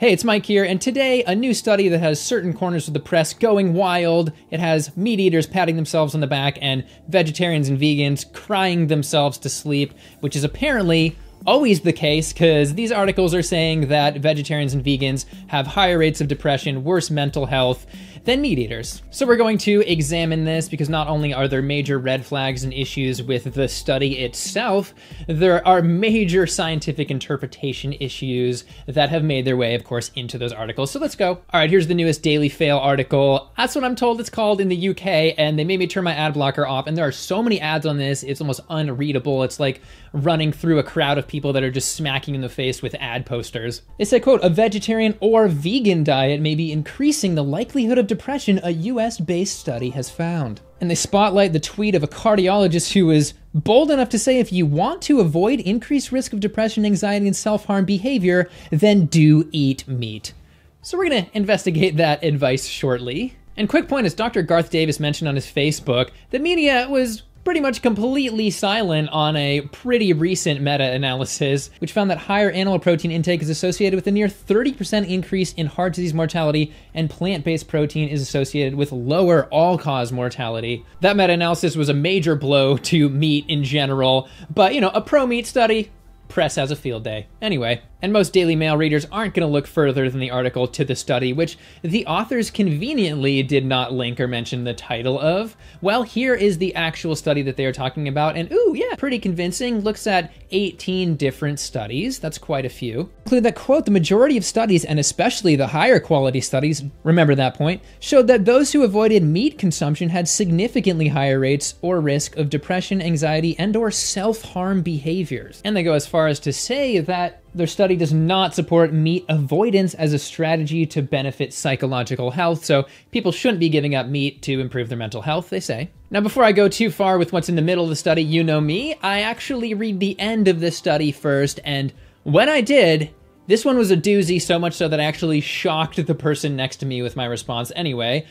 Hey, it's Mike here, and today a new study that has certain corners of the press going wild. It has meat eaters patting themselves on the back and vegetarians and vegans crying themselves to sleep, which is apparently always the case because these articles are saying that vegetarians and vegans have higher rates of depression, worse mental health than meat eaters. So we're going to examine this because not only are there major red flags and issues with the study itself, there are major scientific interpretation issues that have made their way, of course, into those articles. So let's go. All right, here's the newest Daily Fail article. That's what I'm told it's called in the UK, and they made me turn my ad blocker off. And there are so many ads on this, it's almost unreadable. It's like running through a crowd of people people that are just smacking in the face with ad posters. They said, quote, a vegetarian or vegan diet may be increasing the likelihood of depression a US-based study has found. And they spotlight the tweet of a cardiologist who is bold enough to say if you want to avoid increased risk of depression, anxiety, and self-harm behavior, then do eat meat. So we're gonna investigate that advice shortly. And quick point, as Dr. Garth Davis mentioned on his Facebook, the media was pretty much completely silent on a pretty recent meta-analysis, which found that higher animal protein intake is associated with a near 30% increase in heart disease mortality, and plant-based protein is associated with lower all-cause mortality. That meta-analysis was a major blow to meat in general, but you know, a pro-meat study, press has a field day. Anyway, and most Daily Mail readers aren't going to look further than the article to the study, which the authors conveniently did not link or mention the title of. Well, here is the actual study that they are talking about, and ooh, yeah, pretty convincing. Looks at 18 different studies. That's quite a few. Include that, quote, the majority of studies, and especially the higher quality studies, remember that point, showed that those who avoided meat consumption had significantly higher rates or risk of depression, anxiety, and or self-harm behaviors. And they go as far as to say that their study does not support meat avoidance as a strategy to benefit psychological health, so people shouldn't be giving up meat to improve their mental health, they say. Now, before I go too far with what's in the middle of the study, you know me, I actually read the end of this study first, and when I did, this one was a doozy, so much so that I actually shocked the person next to me with my response anyway.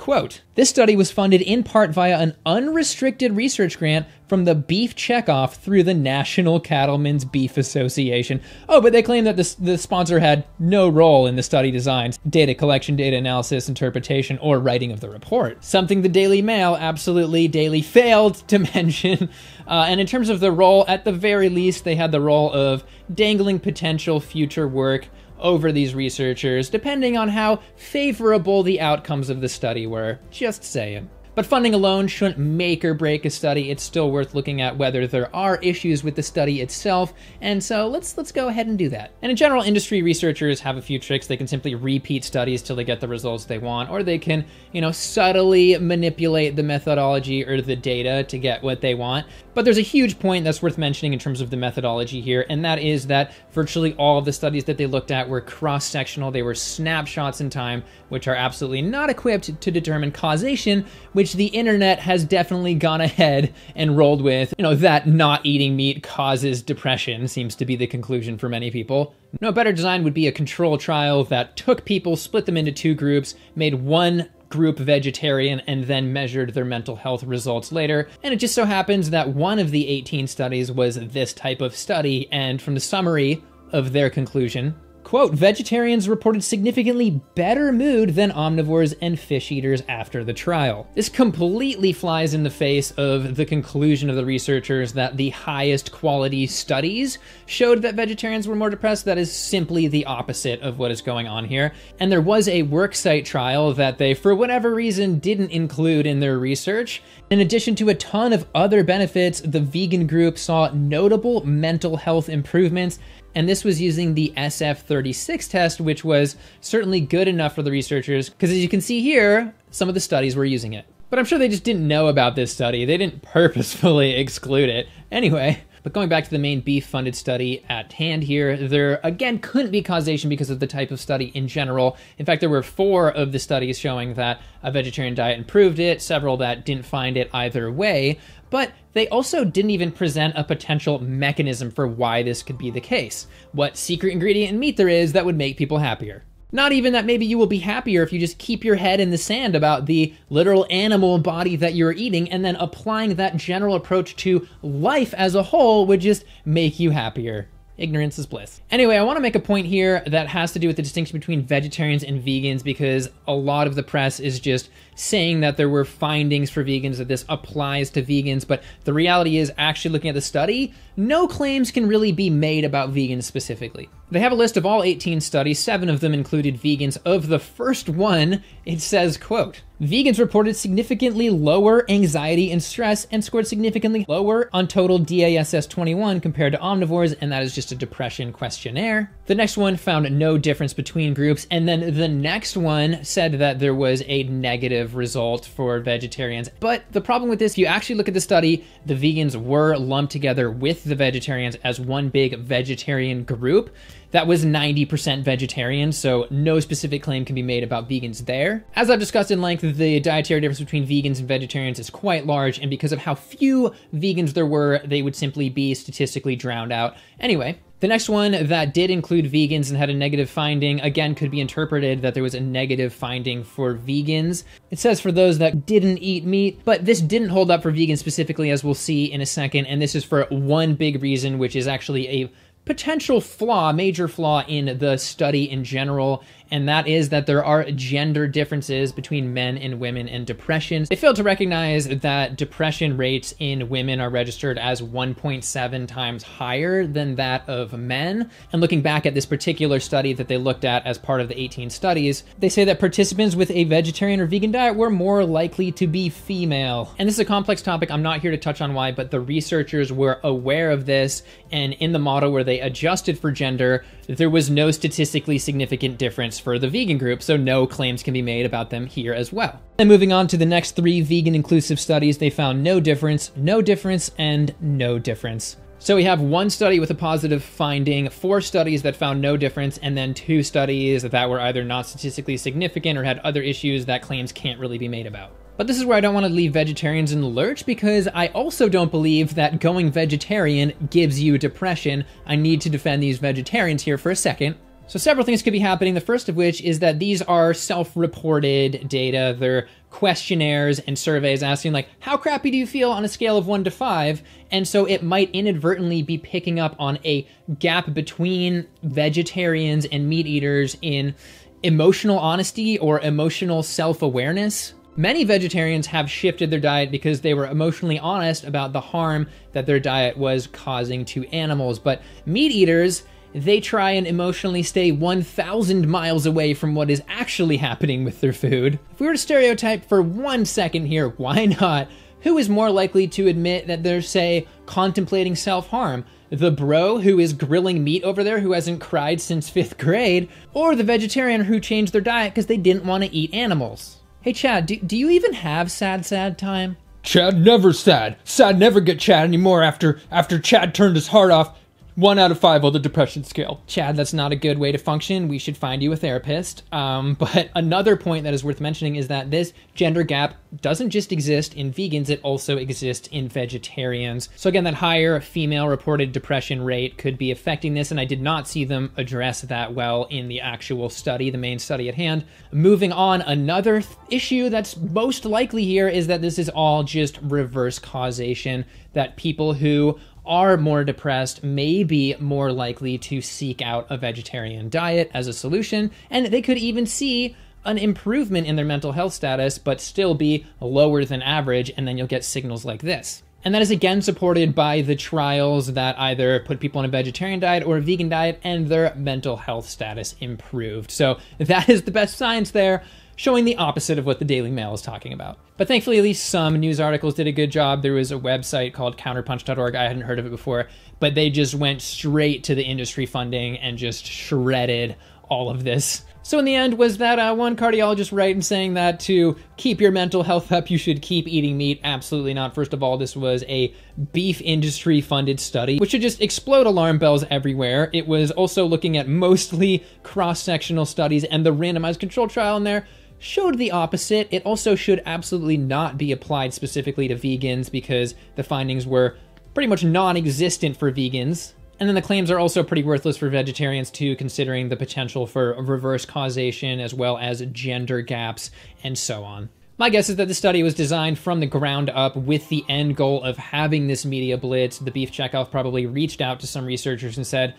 Quote This study was funded in part via an unrestricted research grant from the Beef Checkoff through the National Cattlemen's Beef Association. Oh, but they claim that the, the sponsor had no role in the study designs, data collection, data analysis, interpretation, or writing of the report. Something the Daily Mail absolutely daily failed to mention. Uh, and in terms of the role, at the very least, they had the role of dangling potential future work over these researchers, depending on how favorable the outcomes of the study were. Just saying. But funding alone shouldn't make or break a study. It's still worth looking at whether there are issues with the study itself. And so let's let's go ahead and do that. And in general, industry researchers have a few tricks. They can simply repeat studies till they get the results they want, or they can, you know, subtly manipulate the methodology or the data to get what they want. But there's a huge point that's worth mentioning in terms of the methodology here, and that is that virtually all of the studies that they looked at were cross sectional, they were snapshots in time, which are absolutely not equipped to determine causation, which the internet has definitely gone ahead and rolled with. You know, that not eating meat causes depression seems to be the conclusion for many people. No better design would be a control trial that took people, split them into two groups, made one group vegetarian and then measured their mental health results later. And it just so happens that one of the 18 studies was this type of study, and from the summary of their conclusion, Quote, vegetarians reported significantly better mood than omnivores and fish eaters after the trial. This completely flies in the face of the conclusion of the researchers that the highest quality studies showed that vegetarians were more depressed. That is simply the opposite of what is going on here. And there was a worksite trial that they, for whatever reason, didn't include in their research. In addition to a ton of other benefits, the vegan group saw notable mental health improvements and this was using the SF36 test, which was certainly good enough for the researchers, because as you can see here, some of the studies were using it. But I'm sure they just didn't know about this study. They didn't purposefully exclude it. Anyway, but going back to the main beef funded study at hand here, there again couldn't be causation because of the type of study in general. In fact, there were four of the studies showing that a vegetarian diet improved it, several that didn't find it either way. But they also didn't even present a potential mechanism for why this could be the case. What secret ingredient in meat there is that would make people happier. Not even that maybe you will be happier if you just keep your head in the sand about the literal animal body that you're eating and then applying that general approach to life as a whole would just make you happier. Ignorance is bliss. Anyway, I want to make a point here that has to do with the distinction between vegetarians and vegans because a lot of the press is just saying that there were findings for vegans that this applies to vegans, but the reality is, actually looking at the study, no claims can really be made about vegans specifically. They have a list of all 18 studies, seven of them included vegans. Of the first one, it says, quote, Vegans reported significantly lower anxiety and stress and scored significantly lower on total DASS 21 compared to omnivores, and that is just a depression questionnaire. The next one found no difference between groups, and then the next one said that there was a negative result for vegetarians. But the problem with this, if you actually look at the study, the vegans were lumped together with the vegetarians as one big vegetarian group that was 90% vegetarian, so no specific claim can be made about vegans there. As I've discussed in length, the dietary difference between vegans and vegetarians is quite large, and because of how few vegans there were, they would simply be statistically drowned out. Anyway, the next one that did include vegans and had a negative finding, again, could be interpreted that there was a negative finding for vegans. It says for those that didn't eat meat, but this didn't hold up for vegans specifically, as we'll see in a second. And this is for one big reason, which is actually a potential flaw, major flaw in the study in general, and that is that there are gender differences between men and women and depression. They failed to recognize that depression rates in women are registered as 1.7 times higher than that of men. And looking back at this particular study that they looked at as part of the 18 studies, they say that participants with a vegetarian or vegan diet were more likely to be female. And this is a complex topic. I'm not here to touch on why, but the researchers were aware of this. And in the model where they adjusted for gender, there was no statistically significant difference for the vegan group, so no claims can be made about them here as well. And moving on to the next three vegan inclusive studies, they found no difference, no difference, and no difference. So we have one study with a positive finding, four studies that found no difference, and then two studies that were either not statistically significant or had other issues that claims can't really be made about. But this is where I don't want to leave vegetarians in the lurch because I also don't believe that going vegetarian gives you depression. I need to defend these vegetarians here for a second. So several things could be happening. The first of which is that these are self-reported data. They're questionnaires and surveys asking like, how crappy do you feel on a scale of one to five? And so it might inadvertently be picking up on a gap between vegetarians and meat eaters in emotional honesty or emotional self-awareness. Many vegetarians have shifted their diet because they were emotionally honest about the harm that their diet was causing to animals, but meat eaters they try and emotionally stay 1,000 miles away from what is actually happening with their food. If we were to stereotype for one second here, why not? Who is more likely to admit that they're, say, contemplating self harm? The bro who is grilling meat over there who hasn't cried since fifth grade, or the vegetarian who changed their diet because they didn't want to eat animals? Hey Chad, do, do you even have sad, sad time? Chad never sad. Sad never get Chad anymore after after Chad turned his heart off one out of five on the depression scale. Chad, that's not a good way to function. We should find you a therapist. Um, but another point that is worth mentioning is that this gender gap doesn't just exist in vegans, it also exists in vegetarians. So, again, that higher female reported depression rate could be affecting this, and I did not see them address that well in the actual study, the main study at hand. Moving on, another th- issue that's most likely here is that this is all just reverse causation, that people who are more depressed may be more likely to seek out a vegetarian diet as a solution, and they could even see an improvement in their mental health status, but still be lower than average, and then you'll get signals like this. And that is again supported by the trials that either put people on a vegetarian diet or a vegan diet and their mental health status improved. So that is the best science there showing the opposite of what the Daily Mail is talking about. But thankfully, at least some news articles did a good job. There was a website called counterpunch.org. I hadn't heard of it before, but they just went straight to the industry funding and just shredded all of this. So, in the end, was that uh, one cardiologist right in saying that to keep your mental health up, you should keep eating meat? Absolutely not. First of all, this was a beef industry funded study, which should just explode alarm bells everywhere. It was also looking at mostly cross sectional studies, and the randomized control trial in there showed the opposite. It also should absolutely not be applied specifically to vegans because the findings were pretty much non existent for vegans. And then the claims are also pretty worthless for vegetarians, too, considering the potential for reverse causation as well as gender gaps and so on. My guess is that the study was designed from the ground up with the end goal of having this media blitz. The Beef Checkoff probably reached out to some researchers and said,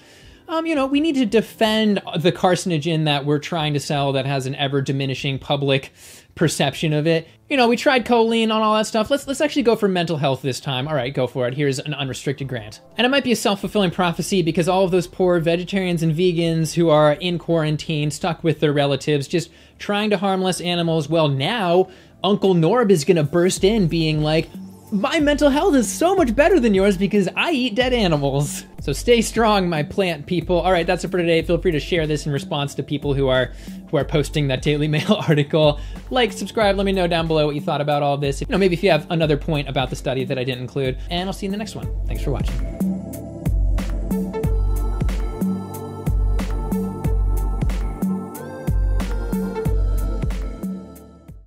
um, you know, we need to defend the carcinogen that we're trying to sell that has an ever diminishing public perception of it. You know, we tried choline on all that stuff. Let's let's actually go for mental health this time. All right, go for it. Here's an unrestricted grant. And it might be a self-fulfilling prophecy because all of those poor vegetarians and vegans who are in quarantine, stuck with their relatives, just trying to harm less animals, well now Uncle Norb is gonna burst in being like, my mental health is so much better than yours because I eat dead animals. So stay strong, my plant people. All right, that's it for today. Feel free to share this in response to people who are who are posting that Daily Mail article. Like, subscribe, let me know down below what you thought about all this. You know, maybe if you have another point about the study that I didn't include. And I'll see you in the next one. Thanks for watching.